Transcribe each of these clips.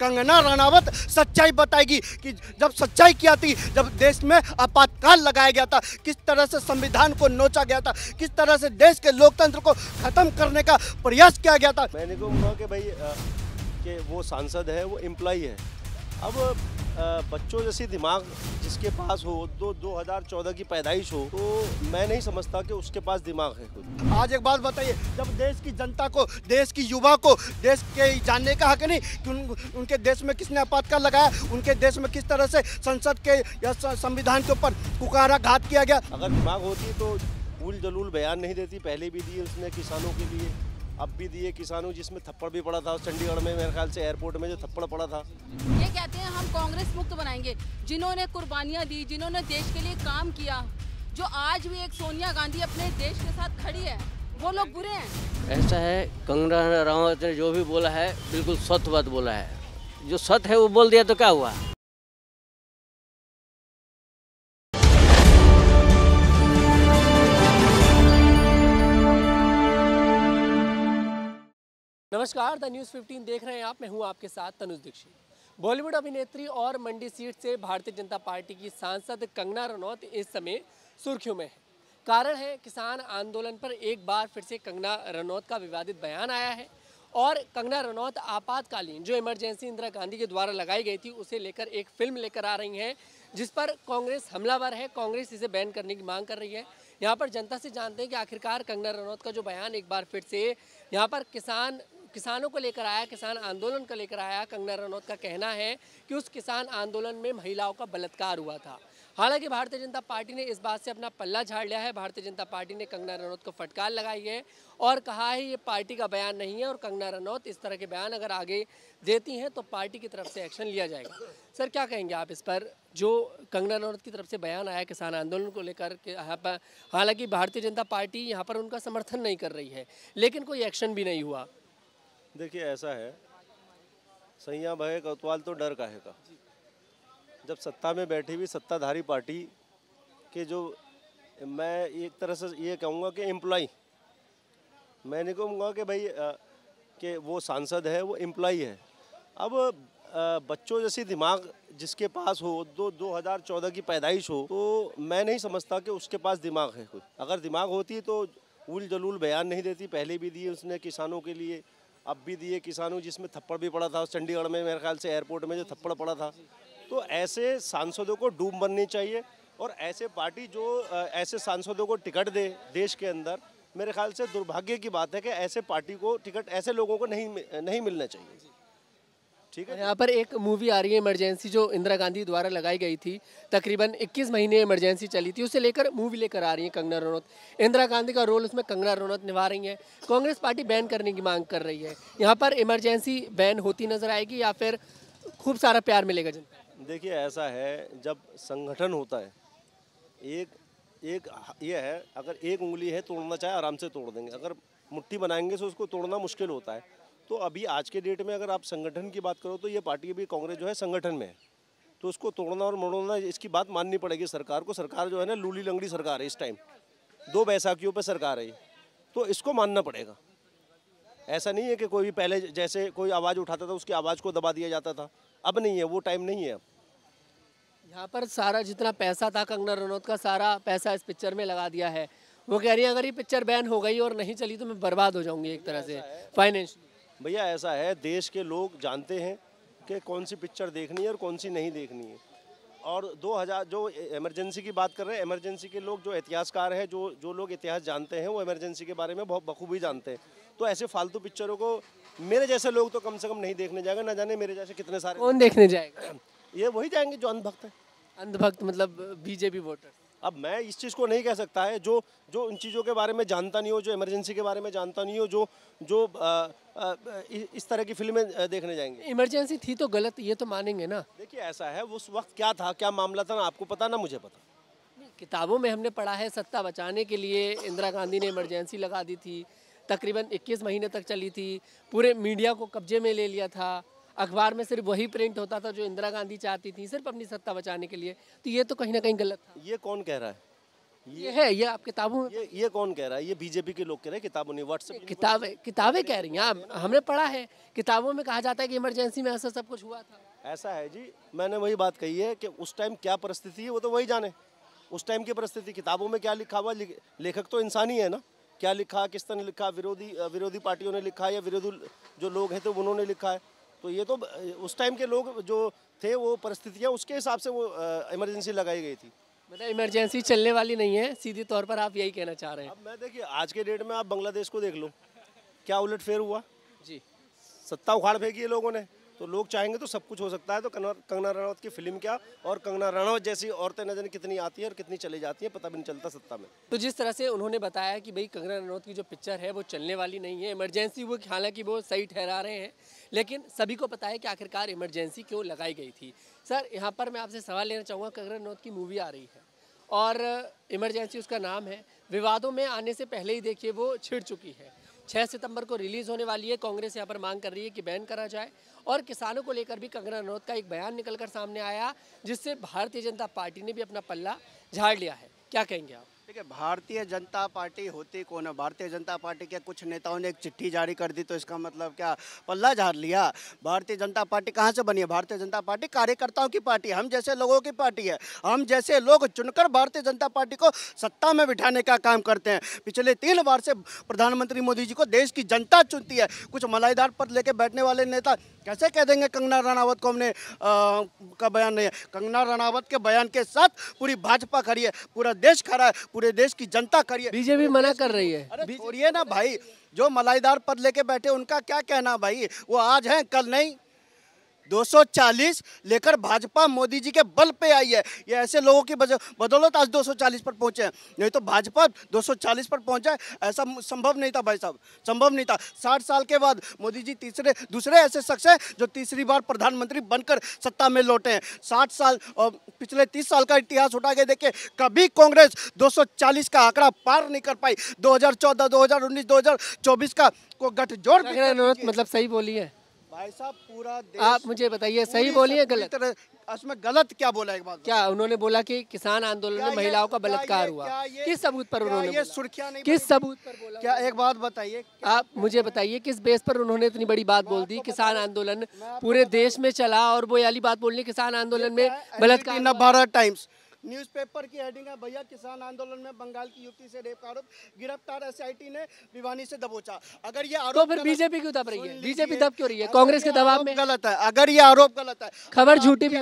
कंगना रनावत सच्चाई बताएगी कि जब सच्चाई की थी जब देश में आपातकाल लगाया गया था किस तरह से संविधान को नोचा गया था किस तरह से देश के लोकतंत्र को खत्म करने का प्रयास किया गया था मैंने को कहा कि भाई के वो सांसद है वो एम्प्लॉ है अब बच्चों जैसे दिमाग जिसके पास हो दो 2014 की पैदाइश हो तो मैं नहीं समझता कि उसके पास दिमाग है कुछ आज एक बात बताइए जब देश की जनता को देश की युवा को देश के जानने का हक नहीं कि उन, उनके देश में किसने आपातकाल लगाया उनके देश में किस तरह से संसद के या संविधान के ऊपर कुकारा घात किया गया अगर दिमाग होती तो उल जलूल बयान नहीं देती पहले भी दिए उसने किसानों के लिए अब भी दिए किसानों जिसमें थप्पड़ भी पड़ा था चंडीगढ़ में मेरे ख्याल से एयरपोर्ट में जो थप्पड़ पड़ा था ये कहते हैं हम कांग्रेस मुक्त बनाएंगे जिन्होंने कुर्बानियाँ दी जिन्होंने देश के लिए काम किया जो आज भी एक सोनिया गांधी अपने देश के साथ खड़ी है वो लोग बुरे हैं ऐसा है कंगना रावत ने जो भी बोला है बिल्कुल सत्य बात बोला है जो सत्य है वो बोल दिया तो क्या हुआ नमस्कार द न्यूज़ 15 देख रहे हैं आप मैं हूं आपके साथ तनुज दीक्षित बॉलीवुड अभिनेत्री और मंडी सीट से भारतीय जनता पार्टी की सांसद कंगना रनौत इस समय सुर्खियों में है कारण है किसान आंदोलन पर एक बार फिर से कंगना रनौत का विवादित बयान आया है और कंगना रनौत आपातकालीन जो इमरजेंसी इंदिरा गांधी के द्वारा लगाई गई थी उसे लेकर एक फिल्म लेकर आ रही हैं जिस पर कांग्रेस हमलावर है कांग्रेस इसे बैन करने की मांग कर रही है यहाँ पर जनता से जानते हैं कि आखिरकार कंगना रनौत का जो बयान एक बार फिर से यहाँ पर किसान किसानों को लेकर आया किसान आंदोलन को लेकर आया कंगना रनौत का कहना है कि उस किसान आंदोलन में महिलाओं का बलात्कार हुआ था हालांकि भारतीय जनता पार्टी ने इस बात से अपना पल्ला झाड़ लिया है भारतीय जनता पार्टी ने कंगना रनौत को फटकार लगाई है और कहा है ये पार्टी का बयान नहीं है और कंगना रनौत इस तरह के बयान अगर आगे देती हैं तो पार्टी की तरफ से एक्शन लिया जाएगा सर क्या कहेंगे आप इस पर जो कंगना रनौत की तरफ से बयान आया किसान आंदोलन को लेकर के यहाँ पर हालांकि भारतीय जनता पार्टी यहाँ पर उनका समर्थन नहीं कर रही है लेकिन कोई एक्शन भी नहीं हुआ देखिए ऐसा है सैया भय कौतवाल तो डर है का जब सत्ता में बैठी हुई सत्ताधारी पार्टी के जो मैं एक तरह से ये कहूँगा कि एम्प्लॉय मैं नहीं कहूँगा कि भाई कि वो सांसद है वो एम्प्लॉय है अब बच्चों जैसी दिमाग जिसके पास हो दो 2014 की पैदाइश हो तो मैं नहीं समझता कि उसके पास दिमाग है कोई अगर दिमाग होती तो उल जलूल बयान नहीं देती पहले भी दिए उसने किसानों के लिए अब भी दिए किसानों जिसमें थप्पड़ भी पड़ा था चंडीगढ़ में मेरे ख्याल से एयरपोर्ट में जो थप्पड़ पड़ा था तो ऐसे सांसदों को डूब बननी चाहिए और ऐसे पार्टी जो ऐसे सांसदों को टिकट दे देश के अंदर मेरे ख्याल से दुर्भाग्य की बात है कि ऐसे पार्टी को टिकट ऐसे लोगों को नहीं नहीं मिलना चाहिए ठीक है यहाँ पर एक मूवी आ रही है इमरजेंसी जो इंदिरा गांधी द्वारा लगाई गई थी तकरीबन 21 महीने इमरजेंसी चली थी उसे लेकर मूवी लेकर आ रही है कंगना रनौत इंदिरा गांधी का रोल उसमें कंगना रनौत निभा रही है कांग्रेस पार्टी बैन करने की मांग कर रही है यहाँ पर इमरजेंसी बैन होती नजर आएगी या फिर खूब सारा प्यार मिलेगा जनता देखिए ऐसा है जब संगठन होता है एक एक ये है अगर एक उंगली है तोड़ना चाहे आराम से तोड़ देंगे अगर मुट्ठी बनाएंगे तो उसको तोड़ना मुश्किल होता है तो अभी आज के डेट में अगर आप संगठन की बात करो तो ये पार्टी अभी कांग्रेस जो है संगठन में है तो उसको तोड़ना और मोड़ना इसकी बात माननी पड़ेगी सरकार को सरकार जो है ना लूली लंगड़ी सरकार है इस टाइम दो बैसाखियों पर सरकार है तो इसको मानना पड़ेगा ऐसा नहीं है कि कोई भी पहले जैसे कोई आवाज़ उठाता था उसकी आवाज़ को दबा दिया जाता था अब नहीं है वो टाइम नहीं है अब यहाँ पर सारा जितना पैसा था कंगना रनौत का सारा पैसा इस पिक्चर में लगा दिया है वो कह रही है अगर ये पिक्चर बैन हो गई और नहीं चली तो मैं बर्बाद हो जाऊंगी एक तरह से फाइनेंशियली भैया ऐसा है देश के लोग जानते हैं कि कौन सी पिक्चर देखनी है और कौन सी नहीं देखनी है और 2000 जो इमरजेंसी की बात कर रहे हैं इमरजेंसी के लोग जो इतिहासकार हैं जो जो लोग इतिहास जानते हैं वो इमरजेंसी के बारे में बहुत बखूबी जानते हैं तो ऐसे फालतू पिक्चरों को मेरे जैसे लोग तो कम से कम नहीं देखने जाएगा ना जाने मेरे जैसे कितने सारे कौन देखने जाएगा ये वही जाएंगे जो अंधभक्त है अंधभक्त मतलब बीजेपी वोटर अब मैं इस चीज़ को नहीं कह सकता है जो जो उन चीज़ों के बारे में जानता नहीं हो जो इमरजेंसी के बारे में जानता नहीं हो जो जो आ, आ, इस तरह की फिल्में देखने जाएंगे इमरजेंसी थी तो गलत ये तो मानेंगे ना देखिए ऐसा है उस वक्त क्या था क्या मामला था ना आपको पता ना मुझे पता किताबों में हमने पढ़ा है सत्ता बचाने के लिए इंदिरा गांधी ने इमरजेंसी लगा दी थी तकरीबन 21 महीने तक चली थी पूरे मीडिया को कब्जे में ले लिया था अखबार में सिर्फ वही प्रिंट होता था जो इंदिरा गांधी चाहती थी सिर्फ अपनी सत्ता बचाने के लिए तो ये तो कहीं ना कहीं गलत था ये कौन कह रहा है ये, ये है ये आप किताबों ये, ये कौन कह रहा है ये बीजेपी के लोग कह रहे हैं किताबों ने व्हाट्सएप किताबें किताबें कह रही हैं हाँ, हमने पढ़ा है किताबों में कहा जाता है कि इमरजेंसी में ऐसा सब कुछ हुआ था ऐसा है जी मैंने वही बात कही है कि उस टाइम क्या परिस्थिति है वो तो वही जाने उस टाइम की परिस्थिति किताबों में क्या लिखा हुआ लेखक तो इंसान ही है ना क्या लिखा किस तरह लिखा विरोधी विरोधी पार्टियों ने लिखा या विरोधी जो लोग हैं तो उन्होंने लिखा है तो ये तो उस टाइम के लोग जो थे वो परिस्थितियाँ उसके हिसाब से वो इमरजेंसी लगाई गई थी मतलब तो इमरजेंसी चलने वाली नहीं है सीधे तौर पर आप यही कहना चाह रहे हैं अब मैं देखिए आज के डेट में आप बांग्लादेश को देख लो क्या उलट फेर हुआ जी सत्ता उखाड़ फेंकी है लोगों ने तो लोग चाहेंगे तो सब कुछ हो सकता है तो कंगना रनौत की फिल्म क्या और कंगना रनौत जैसी औरतें नजर कितनी आती हैं और कितनी चली जाती हैं पता भी नहीं चलता सत्ता में तो जिस तरह से उन्होंने बताया कि भाई कंगना रनौत की जो पिक्चर है वो चलने वाली नहीं है इमरजेंसी वो हालांकि वो सही ठहरा रहे हैं लेकिन सभी को पता है कि आखिरकार इमरजेंसी क्यों लगाई गई थी सर यहाँ पर मैं आपसे सवाल लेना चाहूँगा कंगना रनौत की मूवी आ रही है और इमरजेंसी उसका नाम है विवादों में आने से पहले ही देखिए वो छिड़ चुकी है छः सितंबर को रिलीज़ होने वाली है कांग्रेस यहाँ पर मांग कर रही है कि बैन करा जाए और किसानों को लेकर भी कंगना रनौत का एक बयान निकलकर सामने आया जिससे भारतीय जनता पार्टी ने भी अपना पल्ला झाड़ लिया है क्या कहेंगे आप देखिए भारतीय जनता पार्टी होती कौन है भारतीय जनता पार्टी के कुछ नेताओं ने एक चिट्ठी जारी कर दी तो इसका मतलब क्या पल्ला झाड़ लिया भारतीय जनता पार्टी कहाँ से बनी है भारतीय जनता पार्टी कार्यकर्ताओं की पार्टी हम जैसे लोगों की पार्टी है हम जैसे लोग चुनकर भारतीय जनता पार्टी को सत्ता में बिठाने का काम करते हैं पिछले तीन बार से प्रधानमंत्री मोदी जी को देश की जनता चुनती है कुछ मलाईदार पद लेके बैठने वाले नेता कैसे कह देंगे कंगना रनावत को हमने का बयान नहीं है कंगना रनावत के बयान के साथ पूरी भाजपा खड़ी है पूरा देश खड़ा है पूरे देश की जनता करिए बीजेपी मना कर रही है अरे ना भाई जो मलाईदार पद लेके बैठे उनका क्या कहना भाई वो आज है कल नहीं 240 लेकर भाजपा मोदी जी के बल पे आई है ये ऐसे लोगों की बदौलत आज 240 पर पहुंचे हैं नहीं तो भाजपा 240 पर पहुंचा है ऐसा संभव नहीं था भाई साहब संभव नहीं था साठ साल के बाद मोदी जी तीसरे दूसरे ऐसे शख्स हैं जो तीसरी बार प्रधानमंत्री बनकर सत्ता में लौटे हैं साठ साल और पिछले तीस साल का इतिहास उठा के देखे कभी कांग्रेस दो का आंकड़ा पार नहीं कर पाई दो हजार चौबीस का को गठजोड़ मतलब सही बोली है भाई साहब पूरा देश आप मुझे बताइए सही बोलिए गलत इसमें गलत क्या बोला एक बात क्या उन्होंने बोला कि किसान आंदोलन में महिलाओं का बलात्कार हुआ किस सबूत पर उन्होंने सुर्खिया किस सबूत पर बोला क्या एक बात बताइए आप मुझे बताइए किस बेस पर उन्होंने इतनी बड़ी बात बोल दी किसान आंदोलन पूरे देश में चला और वो वाली बात बोलने किसान आंदोलन में बलात्कार भारत टाइम्स न्यूज़पेपर की हेडिंग है भैया किसान आंदोलन में बंगाल की युवती से रेप का आरोप गिरफ्तार एसआईटी ने भिवानी से दबोचा अगर ये आरोप तो फिर बीजेपी क्यों दब रही है बीजेपी दब क्यों रही है कांग्रेस के दबाव में गलत है अगर ये आरोप गलत है खबर तो अच्छा। झूठी भी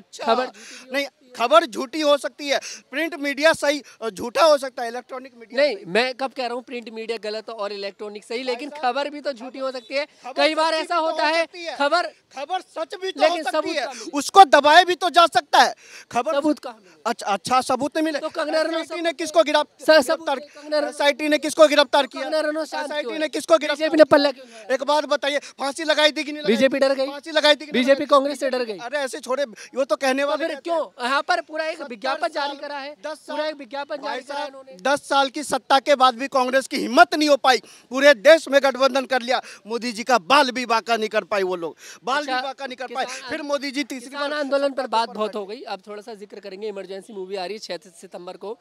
अच्छा खबर नहीं खबर झूठी हो सकती है प्रिंट मीडिया सही झूठा हो सकता है इलेक्ट्रॉनिक मीडिया नहीं मैं कब कह रहा हूँ प्रिंट मीडिया गलत और इलेक्ट्रॉनिक सही लेकिन खबर भी तो झूठी हो सकती है कई बार ऐसा तो होता है खबर खबर सच भी तो लेकिन सकती है उसको दबाए भी तो जा सकता है खबर सबूत अच्छा अच्छा सबूत मिले तो कंगना रनौत ने किसको गिरफ्तार तो सोसाइटी ने किसको गिरफ्तार किया सोसाइटी ने किसको गिरफ्तार ने पल्ला एक बात बताइए फांसी लगाई थी कि नहीं बीजेपी डर गई फांसी लगाई थी बीजेपी कांग्रेस से डर गई अरे ऐसे छोड़े वो तो कहने तो वाले क्यों हाँ, यहाँ पर पूरा एक विज्ञापन जारी करा है दस पूरा एक विज्ञापन जारी करा है उन्होंने दस साल की सत्ता के बाद भी कांग्रेस की हिम्मत नहीं हो पाई पूरे देश में गठबंधन कर लिया मोदी जी का बाल भी बाका नहीं कर पाई वो लोग बाल भी अच्छा, बाका नहीं कर पाए फिर मोदी जी तीसरी बार आंदोलन पर बात बहुत हो गई अब थोड़ा सा जिक्र करेंगे इमरजेंसी मूवी आ रही है छह सितंबर को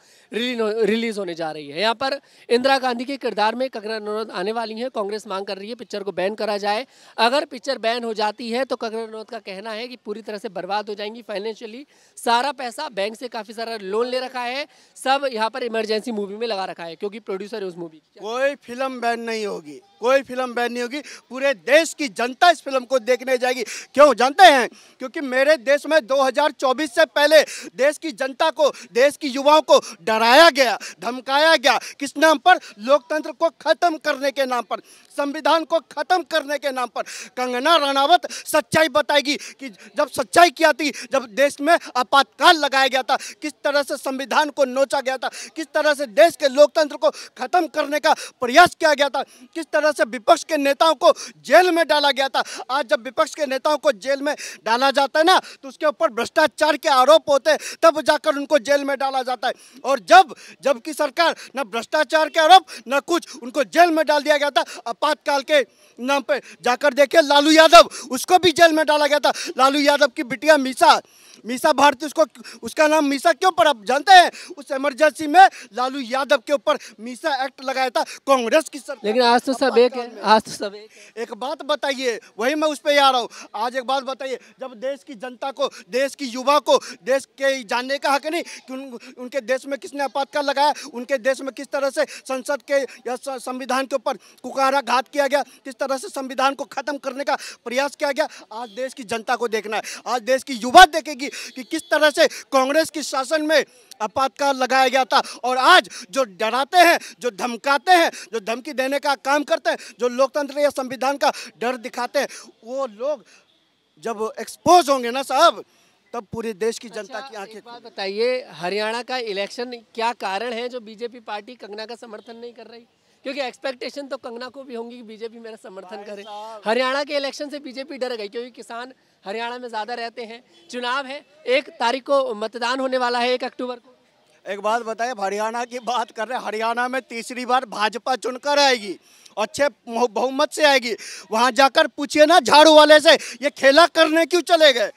रिलीज होने जा रही है यहाँ पर इंदिरा गांधी के किरदार में कगना रनौत आने वाली है कांग्रेस मांग कर रही है पिक्चर को बैन करा जाए अगर पिक्चर बैन हो जाती है तो कगना रनौत का कहना है कि पूरी तरह से बर्बाद हो जाएंगी फाइनेंशियली सारा का पैसा बैंक से काफ़ी सारा लोन ले रखा है सब यहाँ पर इमरजेंसी मूवी में लगा रखा है क्योंकि प्रोड्यूसर है उस मूवी की कोई फिल्म बैन नहीं होगी कोई फिल्म बैन नहीं होगी पूरे देश की जनता इस फिल्म को देखने जाएगी क्यों जानते हैं क्योंकि मेरे देश में 2024 से पहले देश की जनता को देश की युवाओं को डराया गया धमकाया गया किस नाम पर लोकतंत्र को खत्म करने के नाम पर संविधान को खत्म करने के नाम पर कंगना रानावत सच्चाई बताएगी कि जब सच्चाई की आती जब देश में आपात बहिष्कार लगाया गया था किस तरह से संविधान को नोचा गया था किस तरह से देश के लोकतंत्र को खत्म करने का प्रयास किया गया था किस तरह से विपक्ष के नेताओं को जेल में डाला गया था आज जब विपक्ष के नेताओं को जेल में डाला जाता है ना तो उसके ऊपर भ्रष्टाचार के आरोप होते हैं तब जाकर उनको जेल में डाला जाता है और जब जबकि सरकार न भ्रष्टाचार के आरोप न कुछ उनको जेल में डाल दिया गया था आपातकाल के नाम पर जाकर देखिए लालू यादव उसको भी जेल में डाला गया था लालू यादव की बिटिया मीसा मीसा भारती उसको को उसका नाम मीसा के ऊपर आप जानते हैं उस इमरजेंसी में लालू यादव के ऊपर मीसा एक्ट लगाया था कांग्रेस की सर लेकिन तो आज तो सब एक है आज तो सब एक एक बात बताइए वही मैं उस पर आ रहा हूँ आज एक बात बताइए जब देश की जनता को देश की युवा को देश के जानने का हक नहीं कि उनके देश में किसने आपातकाल लगाया उनके देश में किस तरह से संसद के या संविधान के ऊपर कुकारा घात किया गया किस तरह से संविधान को खत्म करने का प्रयास किया गया आज देश की जनता को देखना है आज देश की युवा देखेगी कि किस तरह से कांग्रेस के शासन में आपातकाल लगाया गया था और आज जो डराते हैं जो धमकाते हैं जो धमकी देने का काम करते हैं जो लोकतंत्र या संविधान का डर दिखाते हैं वो लोग जब एक्सपोज होंगे ना साहब तब पूरे देश की जनता अच्छा, की आंखें बात बताइए हरियाणा का इलेक्शन क्या कारण है जो बीजेपी पार्टी कंगना का समर्थन नहीं कर रही क्योंकि एक्सपेक्टेशन तो कंगना को भी होंगी कि बीजेपी मेरा समर्थन करे हरियाणा के इलेक्शन से बीजेपी डर गई क्योंकि किसान हरियाणा में ज़्यादा रहते हैं चुनाव है एक तारीख को मतदान होने वाला है एक अक्टूबर को एक बात बताए हरियाणा की बात कर रहे हरियाणा में तीसरी बार भाजपा चुनकर आएगी अच्छे बहुमत से आएगी वहाँ जाकर पूछिए ना झाड़ू वाले से ये खेला करने क्यों चले गए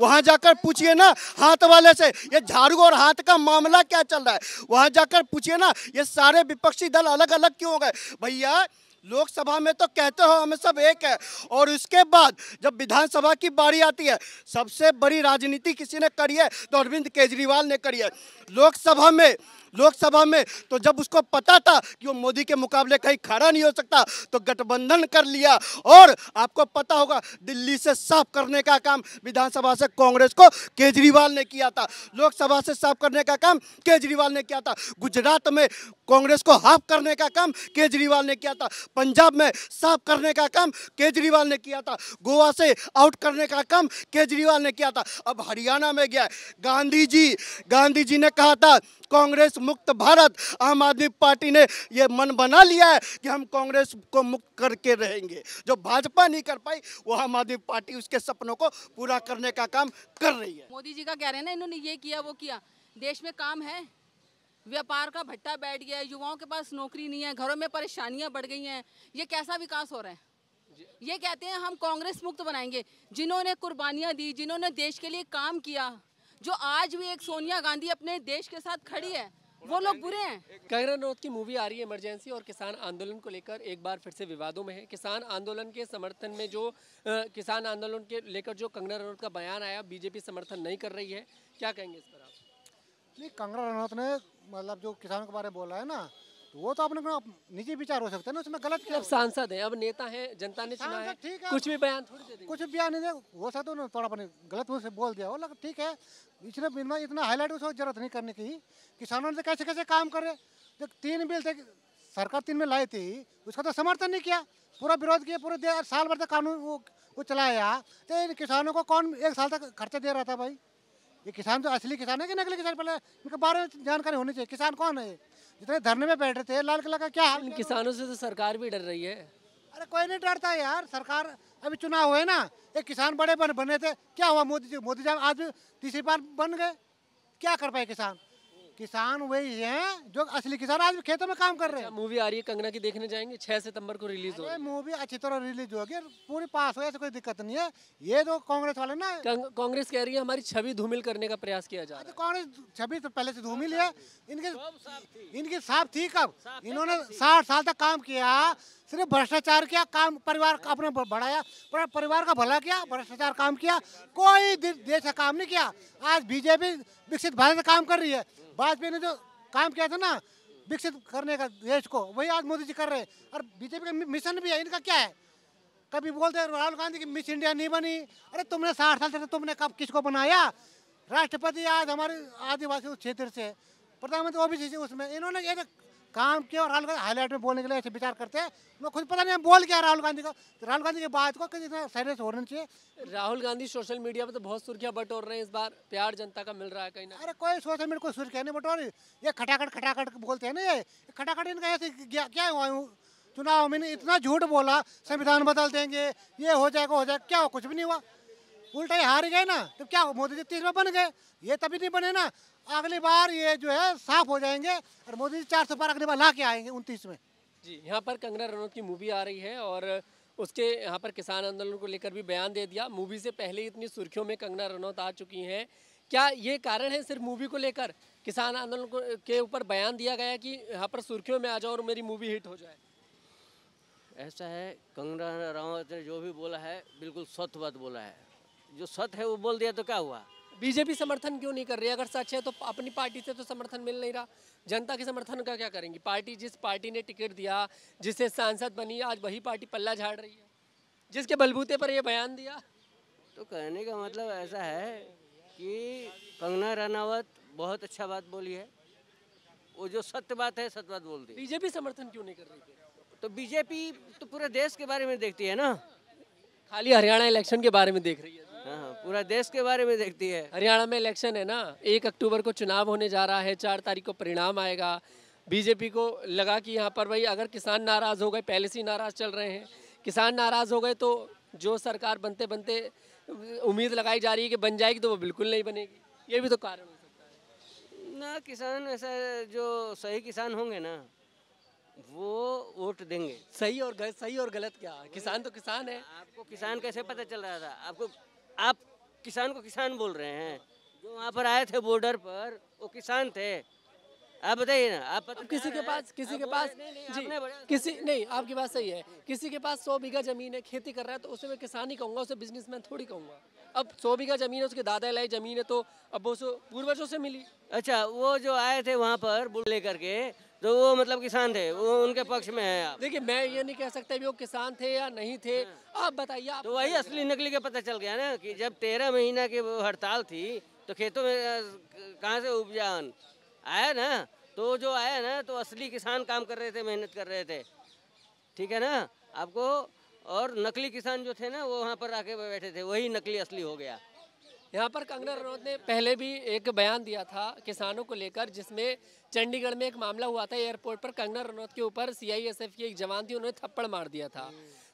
वहाँ जाकर पूछिए ना हाथ वाले से ये झाड़ू और हाथ का मामला क्या चल रहा है वहाँ जाकर पूछिए ना ये सारे विपक्षी दल अलग अलग क्यों हो गए भैया लोकसभा में तो कहते हो हमें सब एक है और उसके बाद जब विधानसभा की बारी आती है सबसे बड़ी राजनीति किसी ने करी है तो अरविंद केजरीवाल ने करी है लोकसभा में लोकसभा में तो जब उसको पता था कि वो मोदी के मुकाबले कहीं खड़ा नहीं हो सकता तो गठबंधन कर लिया और आपको पता होगा दिल्ली से साफ करने का काम विधानसभा से कांग्रेस को केजरीवाल ने किया था लोकसभा से साफ करने का काम केजरीवाल ने किया था गुजरात में कांग्रेस को हाफ करने का काम केजरीवाल ने किया था पंजाब में साफ करने का काम केजरीवाल ने किया था गोवा से आउट करने का काम केजरीवाल ने किया था अब हरियाणा में गया गांधी जी गांधी जी ने कहा था कांग्रेस मुक्त भारत आम आदमी पार्टी ने ये मन बना लिया है कि हम कांग्रेस को मुक्त करके रहेंगे जो भाजपा नहीं कर पाई वो आम आदमी पार्टी उसके सपनों को पूरा करने का काम कर रही है मोदी जी का कह रहे हैं ना इन्होंने ये किया वो किया देश में काम है व्यापार का भट्टा बैठ गया है युवाओं के पास नौकरी नहीं है घरों में परेशानियां बढ़ गई हैं ये कैसा विकास हो रहा है ये कहते हैं हम कांग्रेस मुक्त बनाएंगे जिन्होंने कुर्बानियां दी जिन्होंने देश के लिए काम किया जो आज भी एक सोनिया गांधी अपने देश के साथ खड़ी है वो लोग बुरे हैं कंगना रनौत की मूवी आ रही है इमरजेंसी और किसान आंदोलन को लेकर एक बार फिर से विवादों में है किसान आंदोलन के समर्थन में जो आ, किसान आंदोलन के लेकर जो कंगना रनौत का बयान आया बीजेपी समर्थन नहीं कर रही है क्या कहेंगे इस पर आप नहीं कंगना रनौत ने मतलब जो किसानों के बारे में बोला है ना तो वो तो अपने निजी विचार हो सकते हैं ना उसमें गलत क्या सांसद है अब नेता है जनता ने सुना है कुछ भी बयान थोड़ी दे कुछ बयान नहीं हो सकता उन्होंने थोड़ा अपने गलत मुझसे बोल दिया हो लगा ठीक है इसने इतना हाईलाइट उसको जरूरत नहीं करने की किसानों ने कैसे कैसे काम करे जो तीन बिल थे सरकार तीन बिल लाई थी उसका तो समर्थन नहीं किया पूरा विरोध किया पूरे साल भर तक कानून वो वो चलाया तो इन किसानों को कौन एक साल तक खर्चा दे रहा था भाई ये किसान तो असली किसान है कि नकली किसान पहले इनके बारे में जानकारी होनी चाहिए किसान कौन है जितने धरने में बैठे थे लाल किला का क्या हाल किसानों से तो सरकार भी डर रही है अरे कोई नहीं डरता यार सरकार अभी चुनाव हुए ना एक किसान बड़े बन बने थे क्या हुआ मोदी जी मोदी साहब आज तीसरी बार बन गए क्या कर पाए किसान किसान वही है जो असली किसान आज खेतों में काम कर रहे हैं अच्छा, मूवी आ रही है कंगना की देखने जाएंगे छह सितंबर को रिलीज हो मूवी अच्छी तरह रिलीज होगी पूरी पास हो ऐसी कोई दिक्कत नहीं है ये जो कांग्रेस वाले ना कांग्रेस कह रही है हमारी छवि धूमिल करने का प्रयास किया जा अच्छा, रहा है कांग्रेस छवि तो पहले से धूमिल है इनकी इनकी साफ थी कब इन्होंने साठ साल तक काम किया सिर्फ भ्रष्टाचार किया काम परिवार अपने बढ़ाया परिवार का भला किया भ्रष्टाचार काम किया कोई देश का काम नहीं किया आज बीजेपी विकसित भारत काम कर रही है वाजपेयी ने जो काम किया था ना विकसित करने का देश को वही आज मोदी जी कर रहे हैं और बीजेपी का मिशन भी है इनका क्या है कभी बोलते हैं राहुल गांधी की मिस इंडिया नहीं बनी अरे तुमने साठ साल से तो तुमने कब किसको बनाया राष्ट्रपति आज हमारे आदिवासी क्षेत्र से प्रधानमंत्री ओबीसी से उसमें इन्होंने ये काम किया और राहुल गांधी हाईलाइट में बोलने के लिए ऐसे विचार करते हैं मैं खुद पता नहीं बोल क्या राहुल गांधी को तो राहुल गांधी की बात को कितना सैरियस होना चाहिए राहुल गांधी सोशल मीडिया पर तो बहुत सुर्खियाँ बटोर रहे हैं इस बार प्यार जनता का मिल रहा है कहीं ना अरे कोई सोशल मीडिया कोई सुर्खिया नहीं बटोर ये खटाखट खटाखट बोलते हैं ना ये खटाखट इनका ऐसे क्या हुआ चुनाव में इतना झूठ बोला संविधान बदल देंगे ये हो जाएगा हो जाएगा क्या हो कुछ भी नहीं हुआ उल्टा हार गए ना तो क्या मोदी जी तीस बन गए ये तभी नहीं बने ना अगली बार ये जो है साफ हो जाएंगे और मोदी जी चार सौ पार अगली बार ला के आएंगे उनतीस में जी यहाँ पर कंगना रनौत की मूवी आ रही है और उसके यहाँ पर किसान आंदोलन को लेकर भी बयान दे दिया मूवी से पहले ही इतनी सुर्खियों में कंगना रनौत आ चुकी हैं क्या ये कारण है सिर्फ मूवी को लेकर किसान आंदोलन को के ऊपर बयान दिया गया कि यहाँ पर सुर्खियों में आ जाओ और मेरी मूवी हिट हो जाए ऐसा है कंगना रनौत ने जो भी बोला है बिल्कुल सत्य बात बोला है जो सत्य है वो बोल दिया तो क्या हुआ बीजेपी समर्थन क्यों नहीं कर रही अगर सच है तो अपनी पार्टी से तो समर्थन मिल नहीं रहा जनता के समर्थन का क्या करेंगी पार्टी जिस पार्टी ने टिकट दिया जिससे सांसद बनी आज वही पार्टी पल्ला झाड़ रही है जिसके बलबूते पर यह बयान दिया तो कहने का मतलब ऐसा है कि कंगना रनावत बहुत अच्छा बात बोली है वो जो सत्य बात है सत्य बात बोल दी बीजेपी समर्थन क्यों नहीं कर रही तो बीजेपी तो पूरे देश के बारे में देखती है ना खाली हरियाणा इलेक्शन के बारे में देख रही है हाँ, हाँ, पूरा देश के बारे में देखती है हरियाणा में इलेक्शन है ना एक अक्टूबर को चुनाव होने जा रहा है चार तारीख को परिणाम आएगा बीजेपी को लगा कि यहाँ पर भाई अगर किसान नाराज़ हो गए पहले से ही नाराज़ चल रहे हैं किसान नाराज़ हो गए तो जो सरकार बनते बनते उम्मीद लगाई जा रही है कि बन जाएगी तो वो बिल्कुल नहीं बनेगी ये भी तो कारण हो सकता है ना किसान ऐसा जो सही किसान होंगे ना वो वोट देंगे सही और गलत सही और गलत क्या किसान तो किसान है आपको किसान कैसे पता चल रहा था आपको आप किसान को किसान बोल रहे हैं जो वहाँ पर आए थे बॉर्डर पर वो किसान थे आप बताइए ना आप किसी के पास किसी के पास जी किसी नहीं आपकी बात सही है किसी के पास सौ बीघा जमीन है खेती कर रहा है तो उसे मैं किसान ही कहूँगा उसे बिजनेसमैन थोड़ी कहूँगा अब सौ बीघा जमीन है उसके दादा लाई जमीन है तो अब वो पूर्वजों से मिली अच्छा वो जो आए थे वहाँ पर बुल लेकर के तो वो मतलब किसान थे वो उनके पक्ष में है आप देखिए मैं ये नहीं कह सकता वो किसान थे या नहीं थे हाँ। आप बताइए तो वही असली नकली का पता चल गया ना कि जब तेरह महीना की वो हड़ताल थी तो खेतों में कहाँ से उपजान आया ना तो जो आया ना तो असली किसान काम कर रहे थे मेहनत कर रहे थे ठीक है ना आपको और नकली किसान जो थे ना वो वहाँ पर आके बैठे थे वही नकली असली हो गया यहाँ पर कंगना रनौत ने पहले भी एक बयान दिया था किसानों को लेकर जिसमें चंडीगढ़ में एक मामला हुआ था एयरपोर्ट पर कंगना रनौत के ऊपर सीआईएसएफ की एक जवान थी उन्होंने थप्पड़ मार दिया था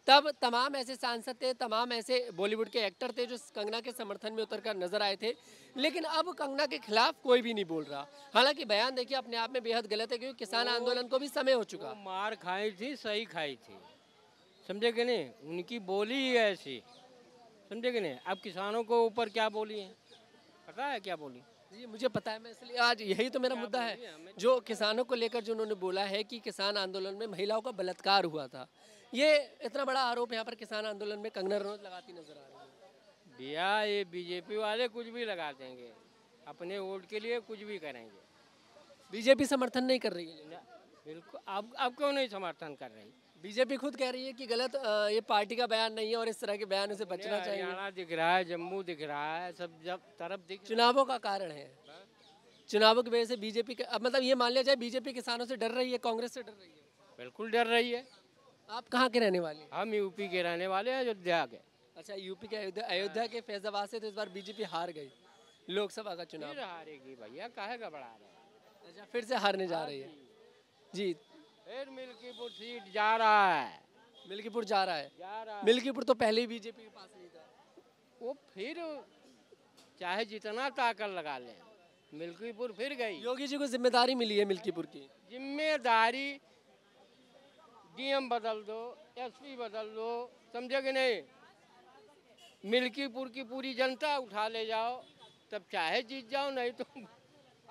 तब तमाम ऐसे सांसद थे तमाम ऐसे बॉलीवुड के एक्टर थे जो कंगना के समर्थन में उतर कर नजर आए थे लेकिन अब कंगना के खिलाफ कोई भी नहीं बोल रहा हालांकि बयान देखिए अपने आप में बेहद गलत है क्योंकि किसान आंदोलन को भी समय हो चुका मार खाई थी सही खाई थी समझे कि नहीं उनकी बोली ही ऐसी समझे कि नहीं अब किसानों को ऊपर क्या बोली है पता है क्या बोली ये मुझे पता है मैं इसलिए आज यही तो मेरा मुद्दा है जो किसानों को लेकर जो उन्होंने बोला है कि किसान आंदोलन में महिलाओं का बलात्कार हुआ था ये इतना बड़ा आरोप यहाँ पर किसान आंदोलन में कंगना रनौत लगाती नजर आ रही है भैया ये बीजेपी वाले कुछ भी लगा देंगे अपने वोट के लिए कुछ भी करेंगे बीजेपी समर्थन नहीं कर रही है बिल्कुल अब आप क्यों नहीं समर्थन कर रही बीजेपी खुद कह रही है कि गलत ये पार्टी का बयान नहीं है और इस तरह के बयान से बचना चाहिए हरियाणा दिख रहा है जम्मू दिख रहा है सब जब तरफ दिख चुनावों का कारण है चुनावों की वजह से बीजेपी अब मतलब ये मान लिया जाए बीजेपी किसानों से डर रही है कांग्रेस से डर रही है बिल्कुल डर रही है आप कहाँ के रहने वाले हम यूपी के रहने वाले हैं अयोध्या के अच्छा यूपी के अयोध्या के फैजाबाद से तो इस बार बीजेपी हार गई लोकसभा का चुनाव हारेगी भैया कहेगा बढ़ा रहे अच्छा फिर से हारने जा रही है जी फिर मिल्कीपुर सीट जा रहा है मिल्कीपुर जा रहा है जा रहा है मिल्कीपुर तो पहले ही बीजेपी के पास नहीं था वो फिर चाहे जितना ताकत लगा ले मिल्कीपुर फिर गई योगी जी को जिम्मेदारी मिली है मिल्कीपुर की जिम्मेदारी डीएम बदल दो एसपी बदल दो समझे कि नहीं मिल्कीपुर की पूरी जनता उठा ले जाओ तब चाहे जीत जाओ नहीं तो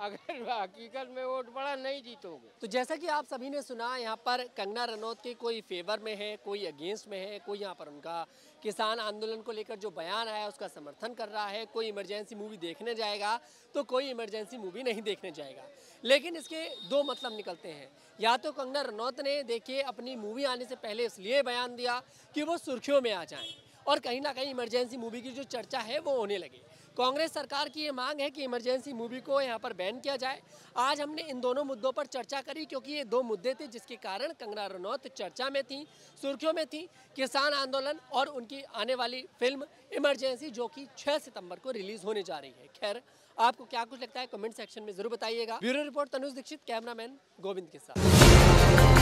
अगर हकीकत में वोट पड़ा नहीं जीतोगे तो जैसा कि आप सभी ने सुना यहाँ पर कंगना रनौत के कोई फेवर में है कोई अगेंस्ट में है कोई यहाँ पर उनका किसान आंदोलन को लेकर जो बयान आया उसका समर्थन कर रहा है कोई इमरजेंसी मूवी देखने जाएगा तो कोई इमरजेंसी मूवी नहीं देखने जाएगा लेकिन इसके दो मतलब निकलते हैं या तो कंगना रनौत ने देखिए अपनी मूवी आने से पहले इसलिए बयान दिया कि वो सुर्खियों में आ जाएँ और कहीं ना कहीं इमरजेंसी मूवी की जो चर्चा है वो होने लगी कांग्रेस सरकार की ये मांग है कि इमरजेंसी मूवी को यहाँ पर बैन किया जाए आज हमने इन दोनों मुद्दों पर चर्चा करी क्योंकि ये दो मुद्दे थे जिसके कारण कंगना रनौत चर्चा में थी सुर्खियों में थी किसान आंदोलन और उनकी आने वाली फिल्म इमरजेंसी जो कि 6 सितंबर को रिलीज होने जा रही है खैर आपको क्या कुछ लगता है कमेंट सेक्शन में जरूर बताइएगा bureau report Tanuj Dixit cameraman Govind के साथ